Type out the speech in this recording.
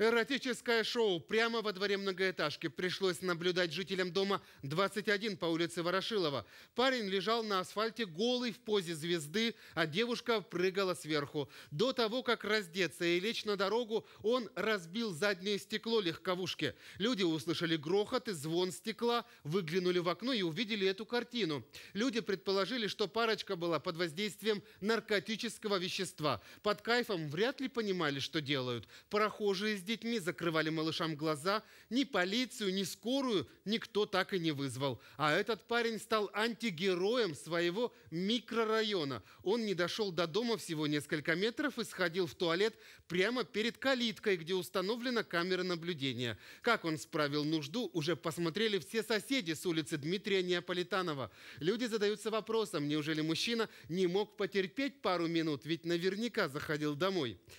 Эротическое шоу прямо во дворе многоэтажки пришлось наблюдать жителям дома 21 по улице Ворошилова. Парень лежал на асфальте голый в позе звезды, а девушка прыгала сверху. До того, как раздеться и лечь на дорогу, он разбил заднее стекло легковушки. Люди услышали грохот и звон стекла, выглянули в окно и увидели эту картину. Люди предположили, что парочка была под воздействием наркотического вещества. Под кайфом вряд ли понимали, что делают. Прохожие детьми закрывали малышам глаза, ни полицию, ни скорую никто так и не вызвал. А этот парень стал антигероем своего микрорайона. Он не дошел до дома всего несколько метров и сходил в туалет прямо перед калиткой, где установлена камера наблюдения. Как он справил нужду, уже посмотрели все соседи с улицы Дмитрия Неаполитанова. Люди задаются вопросом, неужели мужчина не мог потерпеть пару минут, ведь наверняка заходил домой.